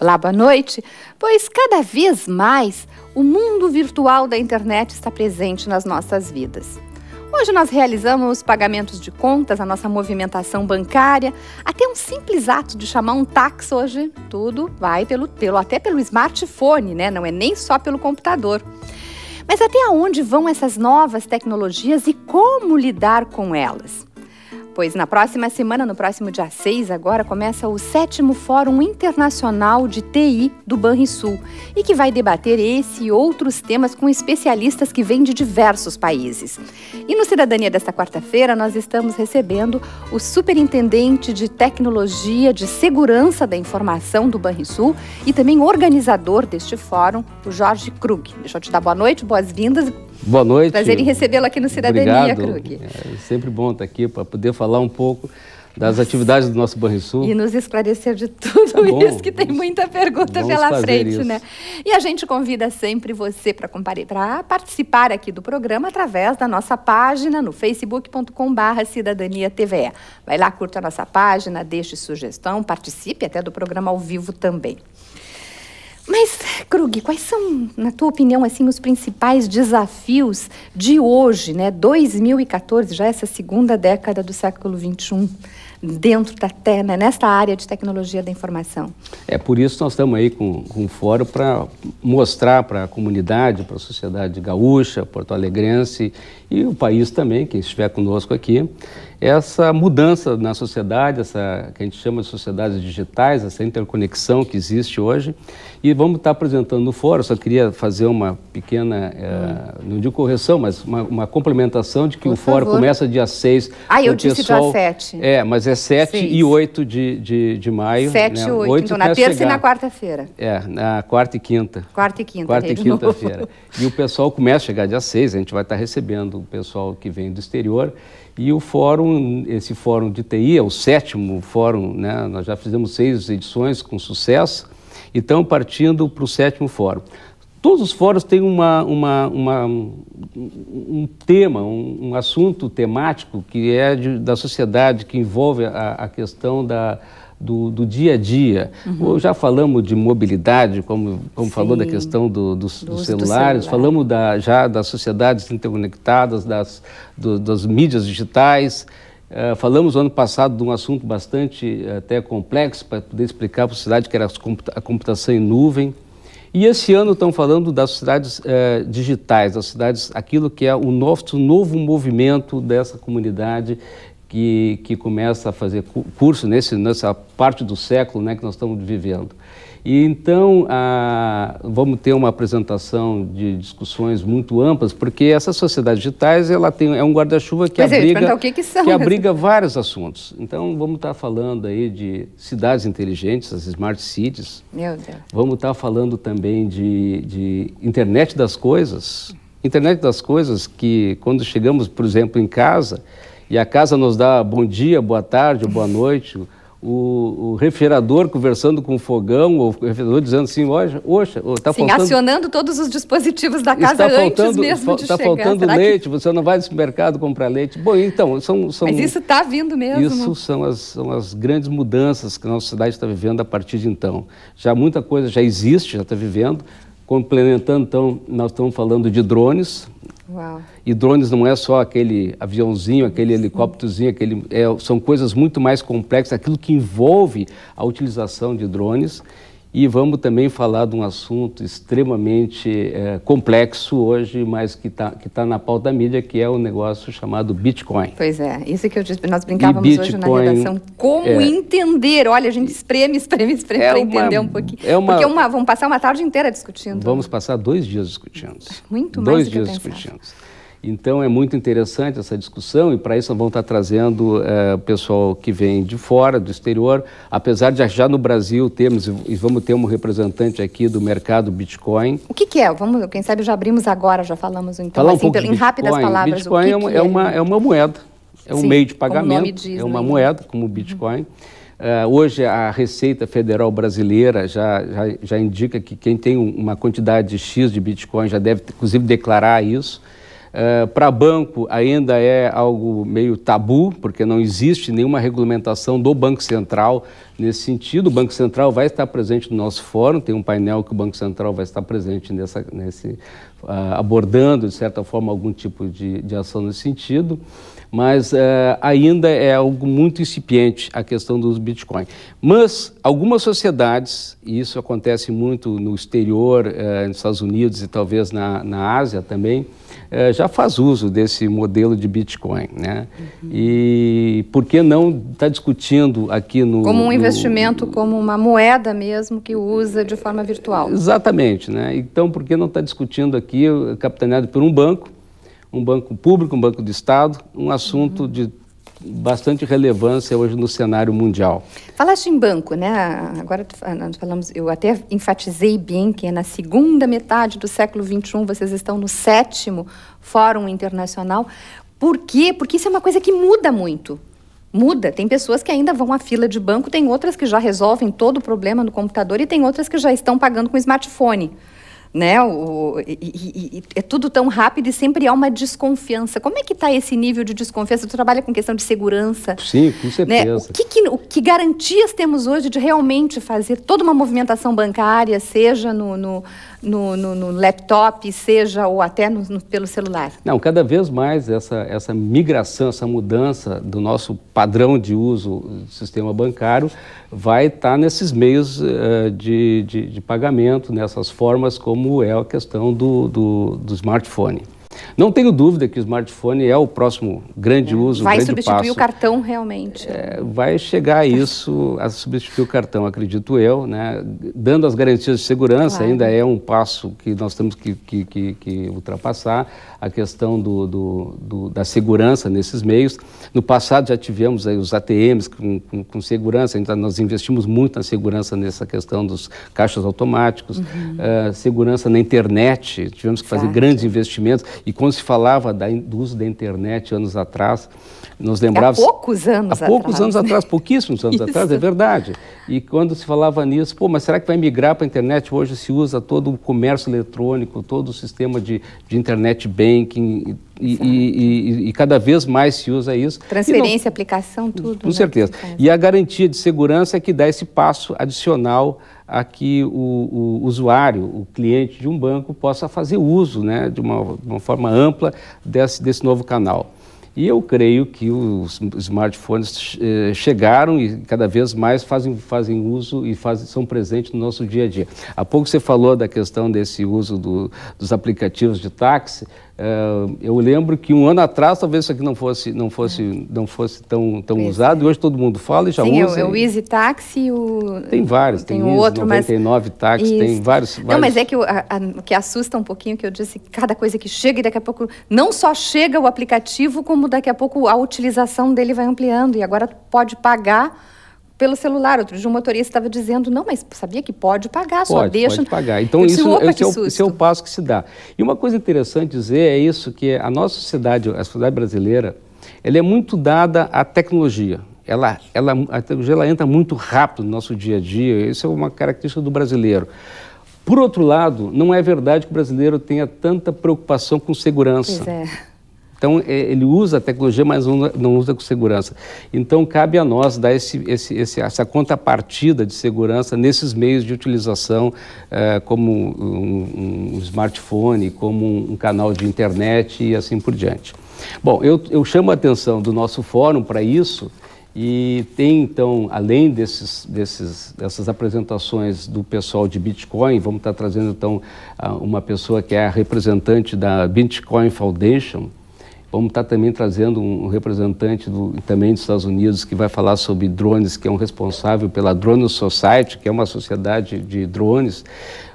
Olá, boa noite. Pois cada vez mais o mundo virtual da internet está presente nas nossas vidas. Hoje nós realizamos pagamentos de contas, a nossa movimentação bancária, até um simples ato de chamar um táxi hoje, tudo vai pelo, pelo até pelo smartphone, né? Não é nem só pelo computador. Mas até onde vão essas novas tecnologias e como lidar com elas? pois na próxima semana, no próximo dia 6, agora começa o sétimo Fórum Internacional de TI do Banrisul e que vai debater esse e outros temas com especialistas que vêm de diversos países. E no Cidadania desta quarta-feira, nós estamos recebendo o Superintendente de Tecnologia de Segurança da Informação do Banrisul e também organizador deste fórum, o Jorge Krug. Deixa eu te dar boa noite, boas-vindas Boa noite. Prazer em recebê-lo aqui no Cidadania, Obrigado. Krug. É sempre bom estar aqui para poder falar um pouco das atividades do nosso Banrisul. E nos esclarecer de tudo tá isso, que tem muita pergunta pela frente, isso. né? E a gente convida sempre você para participar aqui do programa através da nossa página no facebook.com.br Cidadania Vai lá, curta a nossa página, deixe sugestão, participe até do programa ao vivo também. Mas, Krug, quais são, na tua opinião, assim, os principais desafios de hoje, né? 2014, já essa segunda década do século XXI, dentro da terna, né? nesta área de tecnologia da informação? É por isso que nós estamos aí com, com um fórum para mostrar para a comunidade, para a sociedade gaúcha, porto-alegrense e o país também, quem estiver conosco aqui, essa mudança na sociedade, essa que a gente chama de sociedades digitais, essa interconexão que existe hoje. E vamos estar apresentando no fórum, só queria fazer uma pequena, é, não digo correção, mas uma, uma complementação de que Por o fórum favor. começa dia 6. Ah, eu disse pessoal, dia 7. É, mas é 7 6. e 8 de, de, de maio. 7 né? e né? 8, 8, então na terça chegar. e na quarta-feira. É, na quarta e quinta. Quarta e quinta. Quarta e quinta-feira. E o pessoal começa a chegar dia 6, a gente vai estar recebendo o pessoal que vem do exterior. E o fórum, esse fórum de TI, é o sétimo fórum, né? nós já fizemos seis edições com sucesso, então partindo para o sétimo fórum. Todos os fóruns têm uma, uma, uma um tema, um, um, assunto temático que é de, da sociedade, que envolve a, a questão da, do, do dia a dia. Uhum. Já falamos de mobilidade, como, como falou da questão do, do, do dos celulares, celular. falamos da, já das sociedades interconectadas, das, das mídias digitais. Uh, falamos ano passado de um assunto bastante eh, até complexo para poder explicar para a sociedade que era a computação em nuvem. E esse ano estão falando das cidades eh, digitais, das cidades, aquilo que é o nosso novo movimento dessa comunidade que, que começa a fazer curso nesse, nessa parte do século né, que nós estamos vivendo. E então a, vamos ter uma apresentação de discussões muito amplas, porque essas sociedades digitais ela tem, é um guarda-chuva que é, abriga, que, que, que abriga vários assuntos. Então vamos estar tá falando aí de cidades inteligentes, as smart cities. Meu Deus. Vamos estar tá falando também de, de internet das coisas. Internet das coisas que quando chegamos, por exemplo, em casa, e a casa nos dá bom dia, boa tarde, boa noite. O, o refrigerador conversando com o fogão, o refrigerador dizendo assim, hoje, oxa, está Sim, faltando... acionando todos os dispositivos da casa está antes mesmo de Está faltando Será leite, que... você não vai no supermercado comprar leite. Bom, então, são... são Mas isso está vindo mesmo. Isso são as, são as grandes mudanças que a nossa cidade está vivendo a partir de então. Já muita coisa já existe, já está vivendo, Complementando, então, nós estamos falando de drones. Uau. E drones não é só aquele aviãozinho, aquele helicópterozinho, aquele, é, são coisas muito mais complexas, aquilo que envolve a utilização de drones e vamos também falar de um assunto extremamente é, complexo hoje, mas que está que tá na pauta da mídia, que é o um negócio chamado Bitcoin. Pois é, isso que eu disse, nós brincávamos Bitcoin, hoje na redação. Como é, entender? Olha, a gente espreme, espreme, espreme é para entender um pouquinho. É uma, Porque uma, vamos passar uma tarde inteira discutindo. Vamos passar dois dias discutindo. Muito mais mais Dois dias discutindo. Então é muito interessante essa discussão e para isso vão vamos estar trazendo é, o pessoal que vem de fora, do exterior, apesar de já no Brasil termos e vamos ter um representante aqui do mercado Bitcoin. O que, que é? Vamos, quem sabe já abrimos agora, já falamos então, Falar um assim, pouco em Bitcoin. rápidas palavras. Bitcoin é, é, é, Uma, é uma moeda, é um meio de pagamento, é diz, é uma né? moeda uhum. como o Bitcoin. Uh, hoje a Receita Federal Brasileira já, já, já indica que quem tem uma quantidade de X de Bitcoin já deve, inclusive, declarar isso. Eh, Para banco ainda é algo meio tabu, porque não existe nenhuma regulamentação do Banco Central nesse sentido. O Banco Central vai estar presente no nosso fórum, tem um painel que o Banco Central vai estar presente nessa, nesse, uh, abordando, de certa forma, algum tipo de, de ação nesse sentido mas uh, ainda é algo muito incipiente a questão dos Bitcoin. Mas algumas sociedades, e isso acontece muito no exterior, uh, nos Estados Unidos e talvez na, na Ásia também, uh, já faz uso desse modelo de Bitcoin. Né? Uhum. E por que não estar tá discutindo aqui no... Como um investimento, no... como uma moeda mesmo que usa de forma virtual. Exatamente. Né? Então, por que não estar tá discutindo aqui, capitaneado por um banco, um banco público, um banco de Estado, um assunto uhum. de bastante relevância hoje no cenário mundial. Falaste em banco, né? Agora nós falamos, eu até enfatizei bem que é na segunda metade do século XXI vocês estão no sétimo Fórum Internacional. Por quê? Porque isso é uma coisa que muda muito. Muda. Tem pessoas que ainda vão à fila de banco, tem outras que já resolvem todo o problema no computador e tem outras que já estão pagando com smartphone né? O, e, e, é tudo tão rápido e sempre há uma desconfiança. Como é que está esse nível de desconfiança? Tu trabalha com questão de segurança. Sim, com né? certeza. Né? O, que, que, o que garantias temos hoje de realmente fazer toda uma movimentação bancária, seja no, no, no, no, no laptop, seja ou até no, no, pelo celular? Não, cada vez mais essa, essa migração, essa mudança do nosso padrão de uso do sistema bancário vai estar tá nesses meios uh, de, de, de, pagamento, nessas formas, como é a questão do, do, do smartphone. Não tenho dúvida que o smartphone é o próximo grande é. uso, vai grande substituir passo. o cartão realmente. É, vai chegar a isso, a substituir o cartão, acredito eu, né? Dando as garantias de segurança, claro. ainda é um passo que nós temos que, que, que, que ultrapassar a questão do, do, do, da segurança nesses meios. No passado já tivemos aí os ATMs com, com, com segurança, então nós investimos muito na segurança nessa questão dos caixas automáticos, uhum. uh, segurança na internet, tivemos que fazer grandes investimentos e com quando se falava da, do uso da internet anos atrás, nos lembrava. Há poucos anos atrás. Há poucos anos atrás, pouquíssimos anos Isso. atrás, é verdade. E quando se falava nisso, pô, mas será que vai migrar para a internet? Hoje se usa todo o comércio eletrônico, todo o sistema de, de internet banking, e, e, e, e, cada vez mais se usa isso. Transferência, não, aplicação, tudo. Com né? certeza. E a garantia de segurança é que dá esse passo adicional a que o, o, usuário, o cliente de um banco, possa fazer uso né, de, uma, de uma forma ampla desse, desse novo canal. E eu creio que os smartphones eh, chegaram e cada vez mais fazem, fazem uso e fazem, são presentes no nosso dia a dia. Há pouco você falou da questão desse uso do, dos aplicativos de táxi. É, eu lembro que um ano atrás talvez isso aqui não fosse, não fosse, é. não fosse tão, tão usado, é. e hoje todo mundo fala e já Sim, usa. Sim, o, o Easy Taxi, o... Tem vários, tem, tem o Easy, outro, 99 mas... tem vários, vários, Não, mas é que, o que assusta um pouquinho, que eu disse, cada coisa que chega e daqui a pouco, não só chega o aplicativo, como daqui a pouco a utilização dele vai ampliando, e agora pode pagar pelo celular. Outro dia um motorista estava dizendo, não, mas sabia que pode pagar, pode, só deixa. Pode pagar. Então, isso é, o, esse é o passo que se dá. E uma coisa interessante dizer é isso, que a nossa sociedade, a sociedade brasileira, ela é muito dada à tecnologia. Ela, ela, a tecnologia ela entra muito rápido no nosso dia a dia. Isso é uma característica do brasileiro. Por outro lado, não é verdade que o brasileiro tenha tanta preocupação com segurança. Pois é. Então, é, ele usa a tecnologia, mas não usa com segurança. Então, cabe a nós dar esse, esse, esse, essa contrapartida de segurança nesses meios de utilização, é, como um, um smartphone, como um canal de internet e assim por diante. Bom, eu, eu chamo a atenção do nosso fórum para isso. E tem então, além desses, desses, dessas apresentações do pessoal de Bitcoin, vamos estar trazendo então uma pessoa que é a representante da Bitcoin Foundation, Vamos estar tá também trazendo um representante do, também dos Estados Unidos que vai falar sobre drones, que é um responsável pela Drone Society, que é uma sociedade de drones.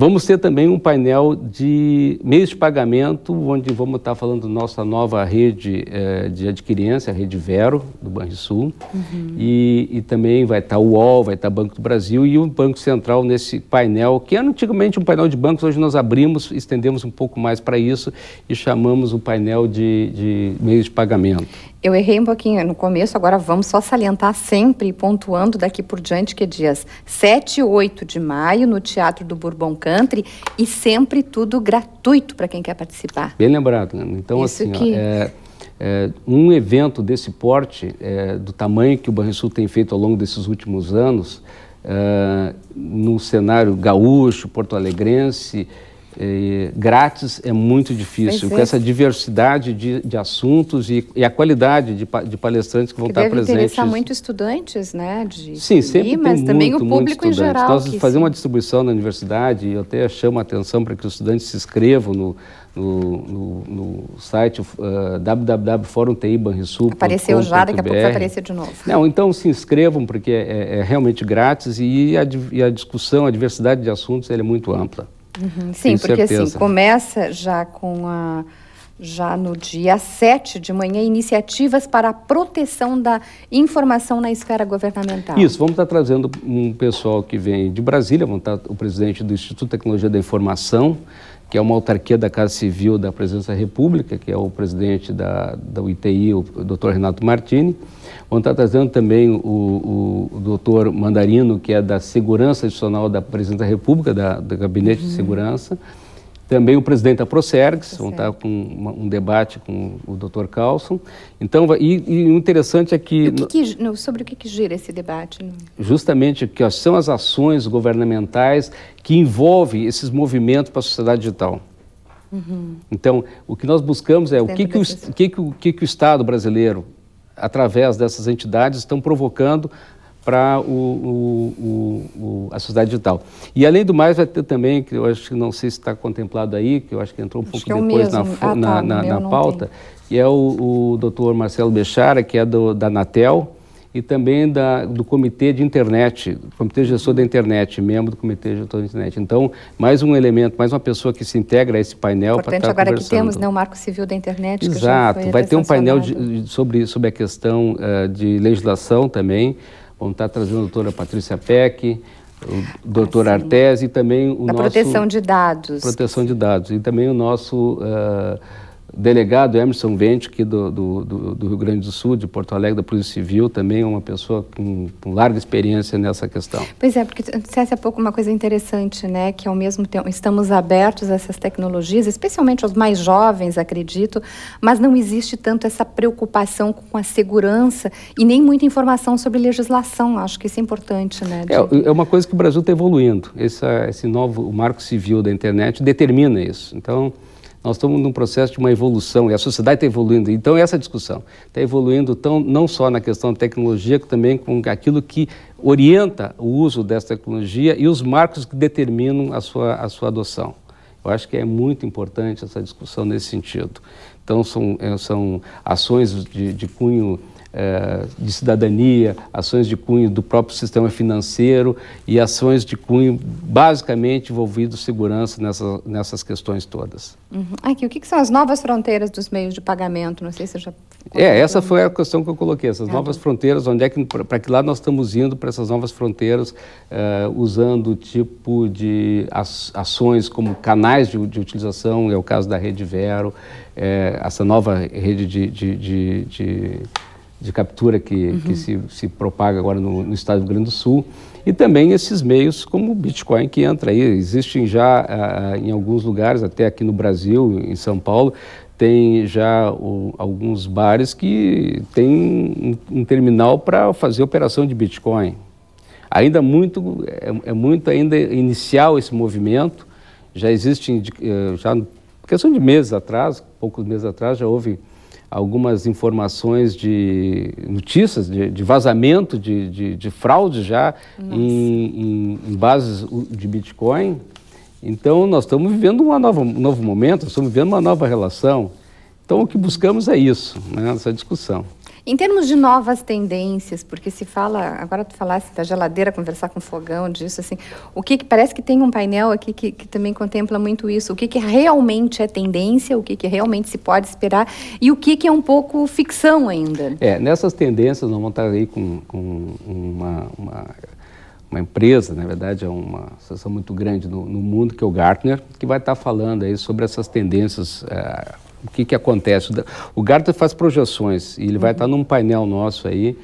Vamos ter também um painel de meios de pagamento, onde vamos estar falando da nossa nova rede eh, de adquirência, a rede Vero, do Banrisul. Uhum. E, e, também vai estar o UOL, vai estar Banco do Brasil e o Banco Central nesse painel, que era antigamente um painel de bancos, hoje nós abrimos, estendemos um pouco mais para isso e chamamos o painel de, de meios de pagamento. Eu errei um pouquinho no começo, agora vamos só salientar sempre, pontuando daqui por diante, que dias 7 e 8 de maio, no Teatro do Bourbon Country, e sempre tudo gratuito para quem quer participar. Bem lembrado, então Isso assim, que... ó, é, é, um evento desse porte, é, do tamanho que o Banrisul tem feito ao longo desses últimos anos, é, no cenário gaúcho, porto-alegrense, é, grátis é muito difícil, com é. essa diversidade de, de assuntos e, e, a qualidade de, de palestrantes que vão que estar deve presentes. interessar muito estudantes, né? De Sim, sempre tem mas muito, também o público em geral. Nós fazemos sim. uma distribuição na universidade e eu até chamo a atenção para que os estudantes se inscrevam no, no, no, no site uh, eh, www.forumtibanrisul.com.br. Apareceu já, daqui a pouco vai aparecer de novo. Não, então se inscrevam porque é, é, é realmente grátis e a, e a discussão, a diversidade de assuntos é muito ampla. Uhum, sim, porque assim, certeza. assim, começa já com a já no dia 7 de manhã, iniciativas para a proteção da informação na esfera governamental. Isso, vamos estar trazendo um pessoal que vem de Brasília, vamos estar, o presidente do Instituto de Tecnologia da Informação, que é uma autarquia da Casa Civil da Presidência da República, que é o presidente da, da UTI, o doutor Renato Martini. Vão estar trazendo também o, o, o doutor Mandarino, que é da Segurança adicional da Presidência da República, da, do Gabinete uhum. de Segurança também o presidente da Procergs, tá vão estar com uma, um debate com o Dr. Carlson. Então, e, e o interessante é que, o que, que no, sobre o que, que, gira esse debate? Né? Justamente que são as ações governamentais que envolvem esses movimentos para a sociedade digital. Uhum. Então, o que nós buscamos é o que que o, que, que o que que o Estado brasileiro, através dessas entidades, estão provocando para a sociedade digital. E além do mais, vai ter também, que eu acho que não sei se está contemplado aí, que eu acho que entrou um acho pouco é depois na, ah, tá, na, na pauta, que é o, o doutor Marcelo Bechara, que é do, da Anatel, e também da, do Comitê de Internet, Comitê Gestor da Internet, membro do Comitê Gestor da Internet. Então, mais um elemento, mais uma pessoa que se integra a esse painel para estar agora conversando. agora que temos né, o Marco Civil da Internet. Exato, vai ter um painel de, sobre, sobre a questão uh, de legislação também, Vamos estar tá trazendo a doutora Patrícia Peck, o doutor ah, e também o da nosso... proteção de dados. Proteção de dados. E também o nosso... Uh, delegado Emerson Vente, aqui do, do, do, Rio Grande do Sul, de Porto Alegre, da Polícia Civil, também é uma pessoa com, com larga experiência nessa questão. Pois é, porque dissesse há pouco uma coisa interessante, né, que ao mesmo tempo estamos abertos a essas tecnologias, especialmente aos mais jovens, acredito, mas não existe tanto essa preocupação com a segurança e nem muita informação sobre legislação, acho que isso é importante, né? De... É, é, uma coisa que o Brasil está evoluindo, esse, esse novo marco civil da internet determina isso, então... Nós estamos num processo de uma evolução e a sociedade está evoluindo. Então, essa discussão está evoluindo tão, não só na questão da tecnologia, como também com aquilo que orienta o uso dessa tecnologia e os marcos que determinam a sua, a sua adoção. Eu acho que é muito importante essa discussão nesse sentido. Então, são, eh, são ações de, de cunho é, de cidadania, ações de cunho do próprio sistema financeiro e ações de cunho basicamente envolvido segurança nessas nessas questões todas. Uhum. Aqui, o que, que, são as novas fronteiras dos meios de pagamento? Não sei se já... É, essa foi a questão que eu coloquei, essas tá novas fronteiras, onde é que, para que lá nós estamos indo para essas novas fronteiras, uh, usando o tipo de ações como canais de, de, utilização, é o caso da Rede Vero, é, essa nova rede de, de, de de captura que, uhum. que se, se, propaga agora no, no, estado do Rio Grande do Sul, e também esses meios como o Bitcoin que entra aí. Existem já uh, em alguns lugares, até aqui no Brasil, em São Paulo, tem já alguns bares que tem um, um terminal para fazer operação de Bitcoin. Ainda muito, é, é, muito ainda inicial esse movimento, já existe, eh, já questão de meses atrás, poucos meses atrás, já houve algumas informações de notícias de, de vazamento de, de, de, fraude já em, em, em, bases de Bitcoin. Então, nós estamos vivendo nova, um novo momento, estamos vivendo uma nova relação. Então, o que buscamos é isso, né, essa discussão. Em termos de novas tendências, porque se fala, agora tu falasse da geladeira, conversar com fogão, disso, assim, o que, que parece que tem um painel aqui que, que, também contempla muito isso, o que, que realmente é tendência, o que, que realmente se pode esperar e o que, que é um pouco ficção ainda. É, nessas tendências nós vamos estar aí com, com uma, uma, uma empresa, na verdade é uma associação muito grande no, no, mundo, que é o Gartner, que vai estar falando aí sobre essas tendências... É, o que, que acontece. O Gartner faz projeções e ele uhum. vai tá estar num painel nosso aí,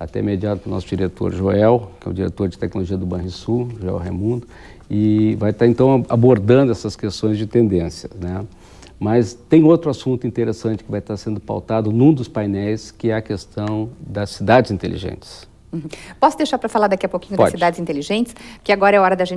até mediado pelo nosso diretor Joel, que é o diretor de tecnologia do Banrisul, Joel Raimundo, e vai estar tá, então abordando essas questões de tendência. Né? Mas tem outro assunto interessante que vai estar tá sendo pautado num dos painéis, que é a questão das cidades inteligentes. Uhum. Posso deixar para falar daqui a pouquinho Pode. das cidades inteligentes, que agora é hora da gente